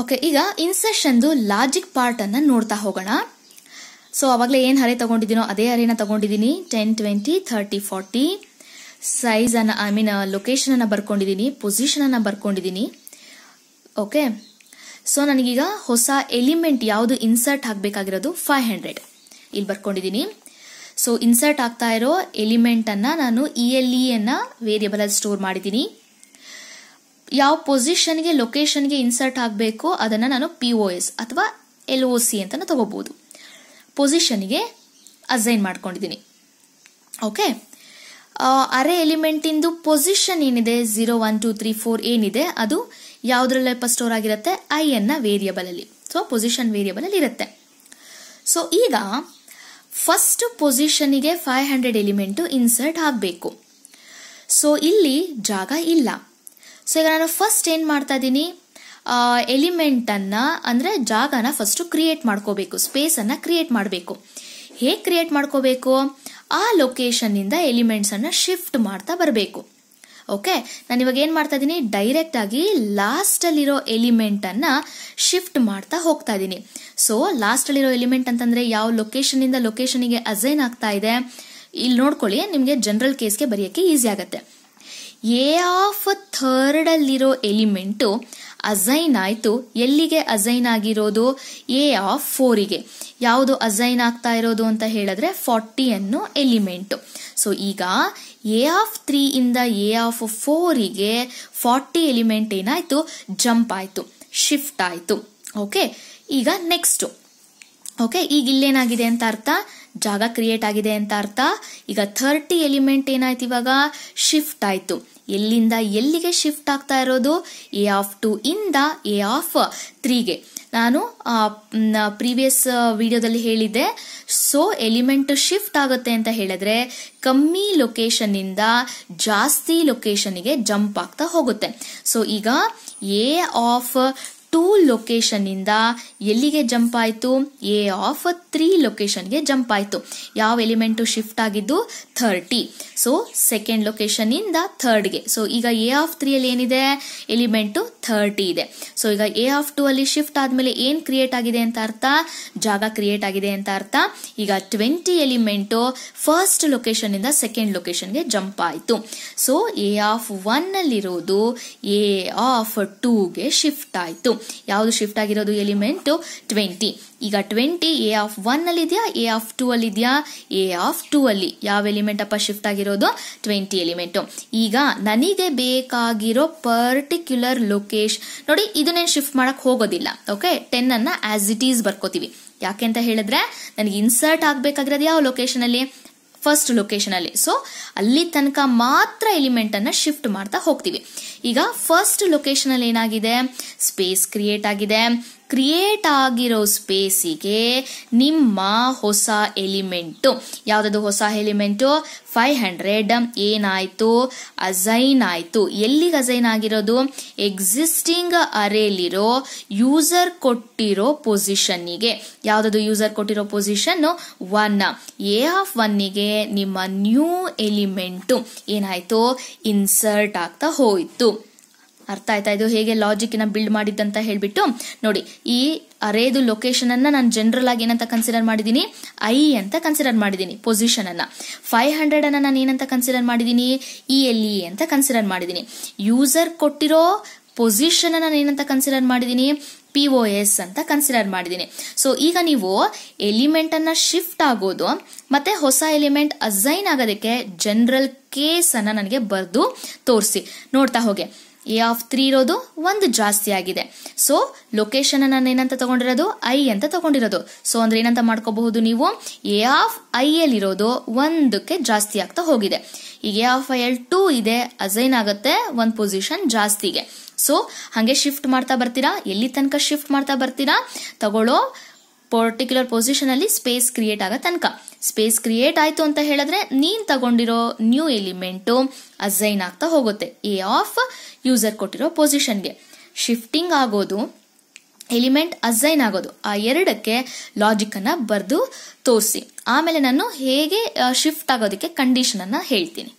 okay ಈಗ ಇನ್ಸೆಷನ್ದು logic ಪಾರ್ಟನ್ನು ನೋಡ್ತಾ ಹೋಗೋಣ ಸೊ ಅವಾಗಲೇ ಏನು ಹರೆ ತೊಗೊಂಡಿದ್ದೀನೋ ಅದೇ ಹರೇನ ತೊಗೊಂಡಿದ್ದೀನಿ ಟೆನ್ ಟ್ವೆಂಟಿ ಥರ್ಟಿ ಫಾರ್ಟಿ ಸೈಜನ್ನು ಐ ಮೀನ್ ಲೊಕೇಶನನ್ನು ಬರ್ಕೊಂಡಿದ್ದೀನಿ ಪೊಸಿಷನನ್ನು ಬರ್ಕೊಂಡಿದ್ದೀನಿ ಓಕೆ ಸೊ ನನಗೀಗ ಹೊಸ ಎಲಿಮೆಂಟ್ ಯಾವುದು ಇನ್ಸರ್ಟ್ ಆಗಬೇಕಾಗಿರೋದು ಫೈವ್ ಹಂಡ್ರೆಡ್ ಇಲ್ಲಿ ಬರ್ಕೊಂಡಿದ್ದೀನಿ ಸೊ ಇನ್ಸರ್ಟ್ ಆಗ್ತಾ ಇರೋ ಎಲಿಮೆಂಟನ್ನು ನಾನು ಇ ಎಲ್ ಇಯನ್ನು ವೇರಿಯಬಲಲ್ಲಿ ಸ್ಟೋರ್ ಮಾಡಿದ್ದೀನಿ ಯಾವ ಪೊಸಿಷನ್ಗೆ ಲೊಕೇಶನ್ಗೆ ಇನ್ಸರ್ಟ್ ಆಗಬೇಕೋ ಅದನ್ನು ನಾನು ಪಿ ಒ ಎಸ್ ಅಥವಾ ಎಲ್ ಒ ಸಿ ಅಂತ ತಗೋಬೋದು ಪೊಸಿಷನ್ಗೆ ಅಸೈನ್ ಮಾಡ್ಕೊಂಡಿದ್ದೀನಿ ಓಕೆ ಅರೆ ಎಲಿಮೆಂಟಿಂದು ಪೊಸಿಷನ್ ಏನಿದೆ zero one two three four ಏನಿದೆ ಅದು ಯಾವುದ್ರಲ್ಲಪ್ಪ ಸ್ಟೋರ್ ಆಗಿರುತ್ತೆ ಐ ಎನ್ನ ವೇರಿಯಬಲಲ್ಲಿ ಸೊ ಪೊಸಿಷನ್ ವೇರಿಯಬಲಲ್ಲಿ ಇರುತ್ತೆ ಸೊ ಈಗ ಫಸ್ಟ್ ಪೊಸಿಷನಿಗೆ ಫೈವ್ ಹಂಡ್ರೆಡ್ ಎಲಿಮೆಂಟು ಇನ್ಸರ್ಟ್ ಆಗಬೇಕು ಸೊ ಇಲ್ಲಿ ಜಾಗ ಇಲ್ಲ ಸೊ ಈಗ ನಾನು ಫಸ್ಟ್ ಏನು ಮಾಡ್ತಾ ಇದ್ದೀನಿ ಎಲಿಮೆಂಟನ್ನು ಅಂದರೆ ಜಾಗನ ಫಸ್ಟು ಕ್ರಿಯೇಟ್ ಮಾಡ್ಕೋಬೇಕು ಸ್ಪೇಸನ್ನು ಕ್ರಿಯೇಟ್ ಮಾಡಬೇಕು ಹೇಗೆ ಕ್ರಿಯೇಟ್ ಮಾಡ್ಕೋಬೇಕು ಆ ಲೊಕೇಶನ್ನಿಂದ ಎಲಿಮೆಂಟ್ಸನ್ನು ಶಿಫ್ಟ್ ಮಾಡ್ತಾ ಬರಬೇಕು ಓಕೆ ನಾನು ಇವಾಗ ಏನು ಮಾಡ್ತಾ ಇದ್ದೀನಿ ಡೈರೆಕ್ಟ್ ಆಗಿ ಲಾಸ್ಟಲ್ಲಿರೋ ಎಲಿಮೆಂಟನ್ನು ಶಿಫ್ಟ್ ಮಾಡ್ತಾ ಹೋಗ್ತಾ ಇದ್ದೀನಿ ಸೊ ಲಾಸ್ಟಲ್ಲಿರೋ ಎಲಿಮೆಂಟ್ ಅಂತಂದರೆ ಯಾವ ಲೊಕೇಶನಿಂದ ಲೊಕೇಶನಿಗೆ ಅಸೈನ್ ಆಗ್ತಾ ಇದೆ ಇಲ್ಲಿ ನೋಡ್ಕೊಳ್ಳಿ ನಿಮಗೆ ಜನರಲ್ ಕೇಸ್ಗೆ ಬರೆಯೋಕ್ಕೆ ಈಸಿ ಆಗುತ್ತೆ ಎ ಆಫ್ ಥರ್ಡಲ್ಲಿರೋ ಅಲ್ಲಿರೋ ಎಲಿಮೆಂಟು ಅಸೈನ್ ಆಯಿತು ಎಲ್ಲಿಗೆ ಅಸೈನ್ ಆಗಿರೋದು ಎ ಆಫ್ ಫೋರಿಗೆ ಯಾವುದು ಅಸೈನ್ ಆಗ್ತಾ ಇರೋದು ಅಂತ ಹೇಳಿದ್ರೆ ಫಾರ್ಟಿ ಅನ್ನೋ ಎಲಿಮೆಂಟು ಸೊ ಈಗ ಎ ಆಫ್ ತ್ರೀ ಇಂದ ಎ ಆಫ್ ಫೋರಿಗೆ ಫಾರ್ಟಿ ಎಲಿಮೆಂಟ್ ಏನಾಯಿತು ಜಂಪ್ ಆಯಿತು ಶಿಫ್ಟ್ ಆಯಿತು ಓಕೆ ಈಗ ನೆಕ್ಸ್ಟು ಓಕೆ ಈಗ ಇಲ್ಲೇನಾಗಿದೆ ಅಂತ ಅರ್ಥ ಜಾಗ ಕ್ರಿಯೇಟ್ ಆಗಿದೆ ಅಂತ ಅರ್ಥ ಈಗ ಥರ್ಟಿ ಎಲಿಮೆಂಟ್ ಏನಾಯ್ತು ಇವಾಗ ಶಿಫ್ಟ್ ಆಯಿತು ಎಲ್ಲಿಂದ ಎಲ್ಲಿಗೆ ಶಿಫ್ಟ್ ಆಗ್ತಾ ಇರೋದು ಎ ಆಫ್ ಟು ಇಂದ ಎ ಆಫ್ ತ್ರೀಗೆ ನಾನು ಪ್ರೀವಿಯಸ್ ವಿಡಿಯೋದಲ್ಲಿ ಹೇಳಿದ್ದೆ ಸೊ ಎಲಿಮೆಂಟ್ ಶಿಫ್ಟ್ ಆಗುತ್ತೆ ಅಂತ ಹೇಳಿದ್ರೆ ಕಮ್ಮಿ ಲೊಕೇಶನ್ನಿಂದ ಜಾಸ್ತಿ ಲೊಕೇಶನ್ಗೆ ಜಂಪ್ ಆಗ್ತಾ ಹೋಗುತ್ತೆ ಸೊ ಈಗ ಎ ಆಫ್ ಟೂ ಲೊಕೇಶನ್ನಿಂದ ಎಲ್ಲಿಗೆ ಜಂಪ್ ಆಯಿತು ಎ ಆಫ್ ತ್ರೀ ಲೊಕೇಶನ್ಗೆ ಜಂಪ್ ಆಯಿತು ಯಾವ ಎಲಿಮೆಂಟು ಶಿಫ್ಟ್ ಆಗಿದ್ದು ಥರ್ಟಿ ಸೊ ಸೆಕೆಂಡ್ ಲೊಕೇಶನ್ನಿಂದ ಥರ್ಡ್ಗೆ ಸೊ ಈಗ ಎ ಆಫ್ ತ್ರೀಯಲ್ಲಿ ಏನಿದೆ ಎಲಿಮೆಂಟು ಥರ್ಟಿ ಇದೆ ಸೊ ಈಗ ಎ ಆಫ್ ಟು ಅಲ್ಲಿ ಶಿಫ್ಟ್ ಆದಮೇಲೆ ಏನು ಕ್ರಿಯೇಟ್ ಆಗಿದೆ ಅಂತ ಅರ್ಥ ಜಾಗ ಕ್ರಿಯೇಟ್ ಆಗಿದೆ ಅಂತ ಅರ್ಥ ಈಗ ಟ್ವೆಂಟಿ ಎಲಿಮೆಂಟು ಫಸ್ಟ್ ಇಂದ ಸೆಕೆಂಡ್ ಲೊಕೇಶನ್ಗೆ ಜಂಪ್ ಆಯಿತು ಸೊ ಎ ಆಫ್ ಒನ್ನಲ್ಲಿರೋದು ಎ ಆಫ್ ಟೂಗೆ ಶಿಫ್ಟ್ ಆಯಿತು ಯಾವುದು ಶಿಫ್ಟ್ ಆಗಿರೋದು ಎಲಿಮೆಂಟು ಟ್ವೆಂಟಿ ಈಗ ಟ್ವೆಂಟಿ ಎ ಆಫ್ ಒನ್ ಅಲ್ಲಿ ಇದೆಯಾ ಎ ಆಫ್ ಟೂ ಅಲ್ಲಿ ಇದೆಯಾ ಎ ಆಫ್ ಟೂ ಅಲ್ಲಿ ಯಾವ ಎಲಿಮೆಂಟ್ ಅಪ್ಪ ಶಿಫ್ಟ್ ಆಗಿರೋದು ಟ್ವೆಂಟಿ ಎಲಿಮೆಂಟು ಈಗ ನನಗೆ ಬೇಕಾಗಿರೋ ಪರ್ಟಿಕ್ಯುಲರ್ ಲೊಕೇಶನ್ ಲೋಕೇಶ್ ನೋಡಿ ಇದನ್ನೇನು ಶಿಫ್ಟ್ ಮಾಡಕ್ ಹೋಗೋದಿಲ್ಲ ಓಕೆ ಟೆನ್ ಅನ್ನ ಆಸ್ ಇಟ್ ಈಸ್ ಬರ್ಕೋತೀವಿ ಯಾಕೆ ಅಂತ ಹೇಳಿದ್ರೆ ನನಗೆ ಇನ್ಸರ್ಟ್ ಆಗ್ಬೇಕಾಗಿರೋದು ಯಾವ ಲೊಕೇಶನ್ ಅಲ್ಲಿ ಫಸ್ಟ್ ಲೊಕೇಶನ್ ಅಲ್ಲಿ ಸೊ ಅಲ್ಲಿ ತನಕ ಮಾತ್ರ ಎಲಿಮೆಂಟ್ ಅನ್ನ ಶಿಫ್ಟ್ ಮಾಡ್ತಾ ಹೋಗ್ತೀವಿ ಈಗ ಫಸ್ಟ್ ಲೊಕೇಶನ್ ಅಲ್ಲಿ ಏನಾಗಿದೆ ಸ್ಪೇಸ್ ಕ್ರಿಯೇಟ್ ಆಗಿದೆ ಕ್ರಿಯೇಟ್ ಆಗಿರೋ ಸ್ಪೇಸಿಗೆ ನಿಮ್ಮ ಹೊಸ ಎಲಿಮೆಂಟು ಯಾವುದದು ಹೊಸ ಎಲಿಮೆಂಟು ಫೈವ್ ಹಂಡ್ರೆಡ್ ಏನಾಯಿತು ಅಸೈನ್ ಆಯಿತು ಎಲ್ಲಿಗೆ ಅಸೈನ್ ಆಗಿರೋದು ಎಕ್ಸಿಸ್ಟಿಂಗ್ ಅರೇಲಿರೋ ಯೂಸರ್ ಕೊಟ್ಟಿರೋ ಪೊಸಿಷನ್ನಿಗೆ ಯಾವುದದು ಯೂಸರ್ ಕೊಟ್ಟಿರೋ ಪೊಸಿಷನ್ನು ಒನ್ ಎ ಆಫ್ ಒನ್ನಿಗೆ ನಿಮ್ಮ ನ್ಯೂ ಎಲಿಮೆಂಟು ಏನಾಯಿತು ಇನ್ಸರ್ಟ್ ಆಗ್ತಾ ಹೋಯಿತು ಅರ್ಥ ಆಯ್ತಾ ಇದು ಹೇಗೆ ಲಾಜಿಕ್ನ ಬಿಲ್ಡ್ ಮಾಡಿದ್ದಂತ ಹೇಳ್ಬಿಟ್ಟು ನೋಡಿ ಈ ಅರೇದು ಲೊಕೇಶನ್ ಅನ್ನ ನಾನು ಜನರಲ್ ಆಗಿ ಏನಂತ ಕನ್ಸಿಡರ್ ಮಾಡಿದೀನಿ ಐ ಅಂತ ಕನ್ಸಿಡರ್ ಮಾಡಿದೀನಿ ಪೊಸಿಷನ್ ಅನ್ನ ಫೈವ್ ಹಂಡ್ರೆಡ್ ಅನ್ನ ನಾನು ಏನಂತ ಕನ್ಸಿಡರ್ ಮಾಡಿದೀನಿ ಇ ಎಲ್ ಇ ಅಂತ ಕನ್ಸಿಡರ್ ಮಾಡಿದೀನಿ ಯೂಸರ್ ಕೊಟ್ಟಿರೋ ಪೊಸಿಷನ್ ನಾನು ಏನಂತ ಕನ್ಸಿಡರ್ ಮಾಡಿದ್ದೀನಿ ಪಿ ಒ ಎಸ್ ಅಂತ ಕನ್ಸಿಡರ್ ಮಾಡಿದೀನಿ ಸೊ ಈಗ ನೀವು ಎಲಿಮೆಂಟ್ ಅನ್ನ ಶಿಫ್ಟ್ ಆಗೋದು ಮತ್ತೆ ಹೊಸ ಎಲಿಮೆಂಟ್ ಅಸೈನ್ ಆಗೋದಕ್ಕೆ ಜನರಲ್ ಕೇಸ್ ಅನ್ನ ನನಗೆ ಬರೆದು ತೋರಿಸಿ ನೋಡ್ತಾ ಹೋಗಿ ಎ ಆಫ್ ತ್ರೀ ಇರೋದು ಒಂದು ಜಾಸ್ತಿ ಆಗಿದೆ ಸೊ ಲೊಕೇಶನ್ ನಾನು ಏನಂತ ತಗೊಂಡಿರೋದು ಐ ಅಂತ ತಗೊಂಡಿರೋದು ಸೊ ಅಂದ್ರೆ ಏನಂತ ಮಾಡ್ಕೋಬಹುದು ನೀವು ಎ ಆಫ್ ಐ ಎಲ್ ಇರೋದು ಒಂದಕ್ಕೆ ಜಾಸ್ತಿ ಆಗ್ತಾ ಹೋಗಿದೆ ಈಗ a of I L two ಇದೆ ಅಜೈನ್ ಆಗುತ್ತೆ ಒಂದು ಪೊಸಿಷನ್ ಜಾಸ್ತಿಗೆ ಸೊ ಹಾಗೆ ಶಿಫ್ಟ್ ಮಾಡ್ತಾ ಬರ್ತೀರಾ ಎಲ್ಲಿ ತನಕ ಶಿಫ್ಟ್ ಮಾಡ್ತಾ ಬರ್ತೀರಾ ತಗೊಳ್ಳೋ ಪರ್ಟಿಕ್ಯುಲರ್ ಪೊಸಿಷನಲ್ಲಿ ಸ್ಪೇಸ್ ಕ್ರಿಯೇಟ್ ಆಗೋ ತನಕ ಸ್ಪೇಸ್ ಕ್ರಿಯೇಟ್ ಆಯಿತು ಅಂತ ಹೇಳಿದ್ರೆ ನೀನ್ ತಗೊಂಡಿರೋ ನ್ಯೂ ಎಲಿಮೆಂಟು ಅಸೈನ್ ಆಗ್ತಾ ಹೋಗುತ್ತೆ ಎ ಆಫ್ ಯೂಸರ್ ಕೊಟ್ಟಿರೋ ಪೊಸಿಷನ್ಗೆ ಶಿಫ್ಟಿಂಗ್ ಆಗೋದು ಎಲಿಮೆಂಟ್ ಅಸೈನ್ ಆಗೋದು ಆ ಎರಡಕ್ಕೆ ಲಾಜಿಕ್ಕನ್ನು ಬರೆದು ತೋರಿಸಿ ಆಮೇಲೆ ನಾನು ಹೇಗೆ ಶಿಫ್ಟ್ ಆಗೋದಕ್ಕೆ ಕಂಡೀಷನನ್ನು ಹೇಳ್ತೀನಿ